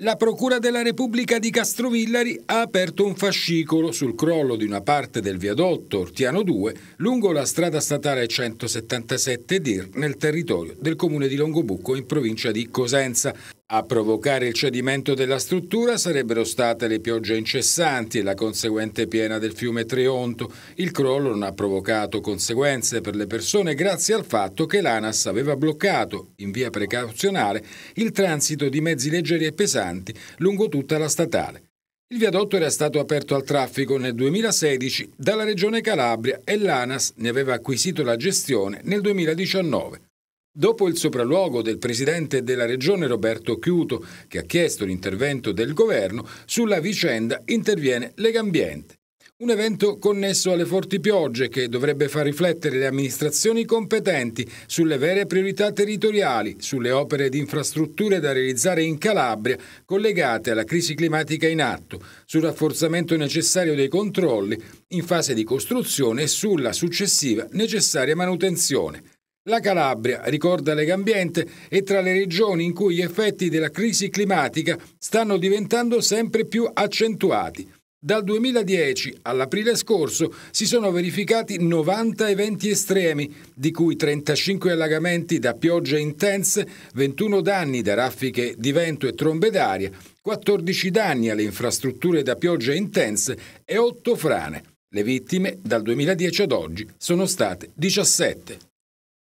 La Procura della Repubblica di Castrovillari ha aperto un fascicolo sul crollo di una parte del viadotto Ortiano 2 lungo la strada statale 177 DIR nel territorio del comune di Longobucco in provincia di Cosenza. A provocare il cedimento della struttura sarebbero state le piogge incessanti e la conseguente piena del fiume Trionto. Il crollo non ha provocato conseguenze per le persone grazie al fatto che l'ANAS aveva bloccato, in via precauzionale, il transito di mezzi leggeri e pesanti lungo tutta la statale. Il viadotto era stato aperto al traffico nel 2016 dalla Regione Calabria e l'ANAS ne aveva acquisito la gestione nel 2019. Dopo il sopralluogo del presidente della regione Roberto Chiuto, che ha chiesto l'intervento del governo, sulla vicenda interviene Legambiente. Un evento connesso alle forti piogge che dovrebbe far riflettere le amministrazioni competenti sulle vere priorità territoriali, sulle opere di infrastrutture da realizzare in Calabria collegate alla crisi climatica in atto, sul rafforzamento necessario dei controlli in fase di costruzione e sulla successiva necessaria manutenzione. La Calabria, ricorda Legambiente, è tra le regioni in cui gli effetti della crisi climatica stanno diventando sempre più accentuati. Dal 2010 all'aprile scorso si sono verificati 90 eventi estremi, di cui 35 allagamenti da piogge intense, 21 danni da raffiche di vento e trombe d'aria, 14 danni alle infrastrutture da piogge intense e 8 frane. Le vittime dal 2010 ad oggi sono state 17.